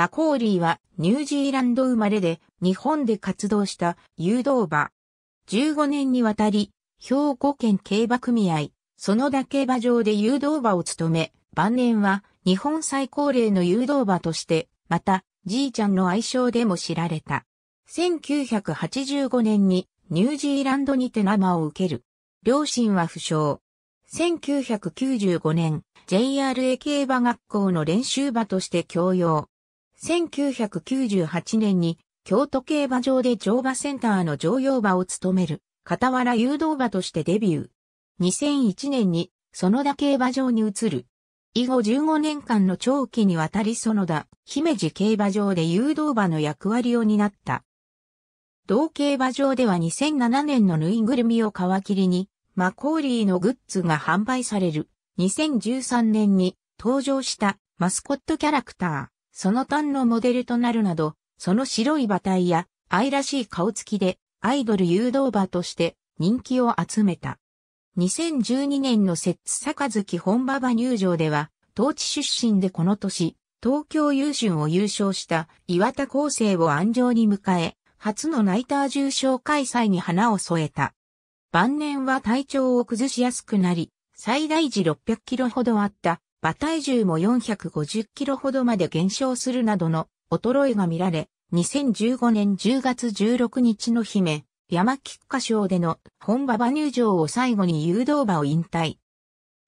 マコーリーはニュージーランド生まれで日本で活動した誘導馬。15年にわたり、兵庫県競馬組合、そのだ競馬場で誘導馬を務め、晩年は日本最高齢の誘導馬として、また、じいちゃんの愛称でも知られた。1985年にニュージーランドにて生を受ける。両親は不詳。1995年、JRA 競馬学校の練習馬として教養。1998年に京都競馬場で乗馬センターの乗用馬を務める、傍ら誘導馬としてデビュー。2001年に園田競馬場に移る。以後15年間の長期にわたり園田、姫路競馬場で誘導馬の役割を担った。同競馬場では2007年のぬいぐるみを皮切りに、マコーリーのグッズが販売される。2013年に登場したマスコットキャラクター。その端のモデルとなるなど、その白い馬体や愛らしい顔つきでアイドル誘導馬として人気を集めた。2012年の摂津杯本馬場入場では、当地出身でこの年、東京優春を優勝した岩田康生を安城に迎え、初のナイター重賞開催に花を添えた。晩年は体調を崩しやすくなり、最大時600キロほどあった馬体重も450キロほどまで減少するなどの衰えが見られ、2015年10月16日の姫、山菊花賞での本馬場入場を最後に誘導馬を引退。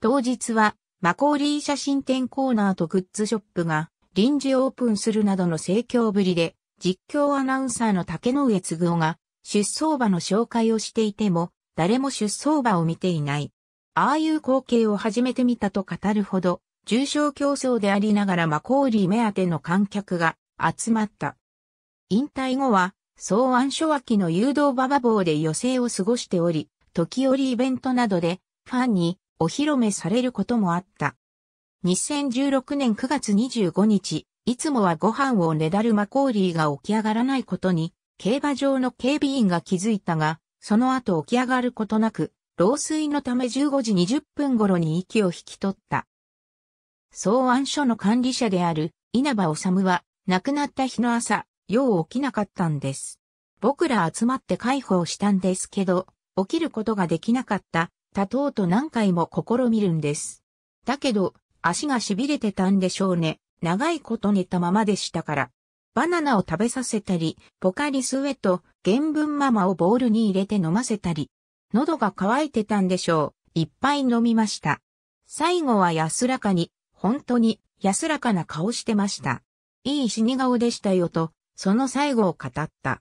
当日は、マコーリー写真展コーナーとグッズショップが臨時オープンするなどの盛況ぶりで、実況アナウンサーの竹野上嗣夫が出走馬の紹介をしていても、誰も出走馬を見ていない。ああいう光景を始めてみたと語るほど、重症競争でありながらマコーリー目当ての観客が集まった。引退後は、総案書脇の誘導馬場棒で余生を過ごしており、時折イベントなどでファンにお披露目されることもあった。2016年9月25日、いつもはご飯をねだるマコーリーが起き上がらないことに、競馬場の警備員が気づいたが、その後起き上がることなく、老衰のため15時20分頃に息を引き取った。草案書の管理者である稲葉治は亡くなった日の朝、よう起きなかったんです。僕ら集まって解放したんですけど、起きることができなかった、たとうと何回も試みるんです。だけど、足が痺れてたんでしょうね。長いこと寝たままでしたから。バナナを食べさせたり、ポカリスエット、原文ママをボウルに入れて飲ませたり、喉が渇いてたんでしょう。いっぱい飲みました。最後は安らかに、本当に安らかな顔してました。いい死に顔でしたよと、その最後を語った。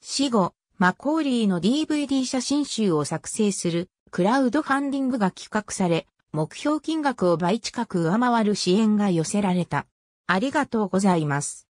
死後、マコーリーの DVD 写真集を作成するクラウドファンディングが企画され、目標金額を倍近く上回る支援が寄せられた。ありがとうございます。